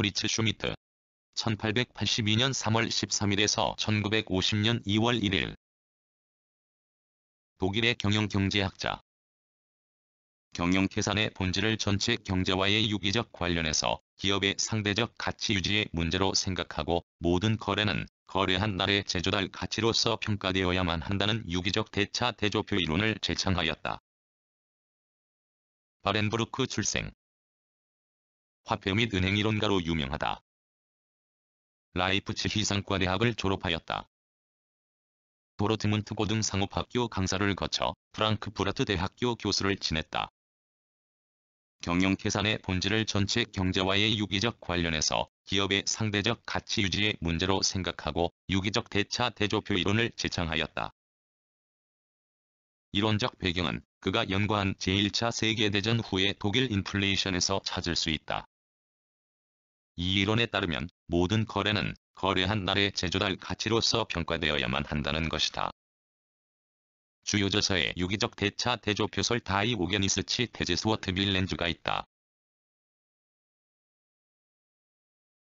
프리츠 슈미트 1882년 3월 13일에서 1950년 2월 1일 독일의 경영경제학자 경영계산의 본질을 전체 경제와의 유기적 관련해서 기업의 상대적 가치 유지의 문제로 생각하고 모든 거래는 거래한 날의 제조달 가치로서 평가되어야만 한다는 유기적 대차 대조표 이론을 제창하였다. 바렌부르크 출생 화폐 및 은행 이론가로 유명하다. 라이프치희 상과대학을 졸업하였다. 도로트문트 고등상업학교 강사를 거쳐 프랑크푸르트 대학교 교수를 지냈다. 경영 계산의 본질을 전체 경제와의 유기적 관련에서 기업의 상대적 가치 유지의 문제로 생각하고 유기적 대차 대조표 이론을 제창하였다. 이론적 배경은 그가 연구한 제1차 세계대전 후의 독일 인플레이션에서 찾을 수 있다. 이 이론에 따르면 모든 거래는 거래한 날의 제조달 가치로서 평가되어야만 한다는 것이다. 주요 저서에 유기적 대차 대조표설 다이 오게니스치 테제스워트 빌렌즈가 있다.